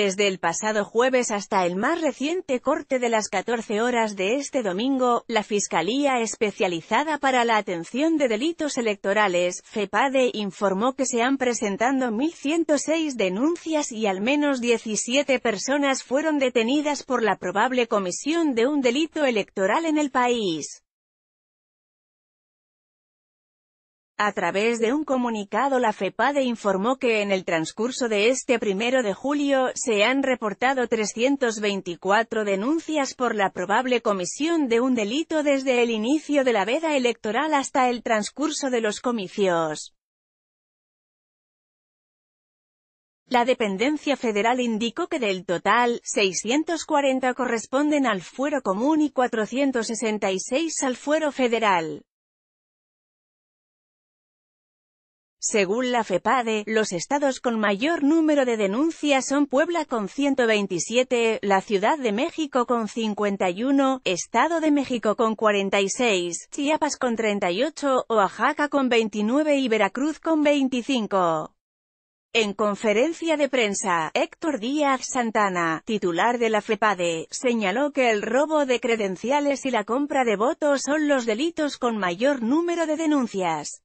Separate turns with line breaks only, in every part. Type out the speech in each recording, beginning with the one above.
Desde el pasado jueves hasta el más reciente corte de las 14 horas de este domingo, la Fiscalía Especializada para la Atención de Delitos Electorales, FEPADE, informó que se han presentado 1.106 denuncias y al menos 17 personas fueron detenidas por la probable comisión de un delito electoral en el país. A través de un comunicado la FEPADE informó que en el transcurso de este primero de julio, se han reportado 324 denuncias por la probable comisión de un delito desde el inicio de la veda electoral hasta el transcurso de los comicios. La dependencia federal indicó que del total, 640 corresponden al fuero común y 466 al fuero federal. Según la FEPADE, los estados con mayor número de denuncias son Puebla con 127, la Ciudad de México con 51, Estado de México con 46, Chiapas con 38, Oaxaca con 29 y Veracruz con 25. En conferencia de prensa, Héctor Díaz Santana, titular de la FEPADE, señaló que el robo de credenciales y la compra de votos son los delitos con mayor número de denuncias.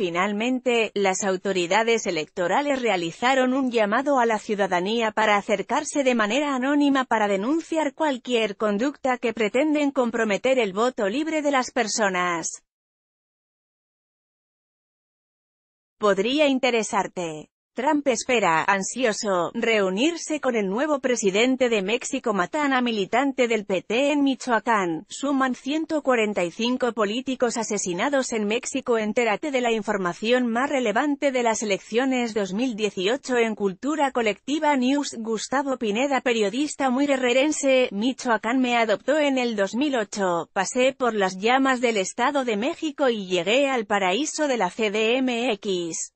Finalmente, las autoridades electorales realizaron un llamado a la ciudadanía para acercarse de manera anónima para denunciar cualquier conducta que pretenden comprometer el voto libre de las personas. Podría interesarte. Trump espera, ansioso, reunirse con el nuevo presidente de México Matana militante del PT en Michoacán. Suman 145 políticos asesinados en México. Entérate de la información más relevante de las elecciones 2018 en Cultura Colectiva News. Gustavo Pineda periodista muy guerrerense Michoacán me adoptó en el 2008. Pasé por las llamas del Estado de México y llegué al paraíso de la CDMX.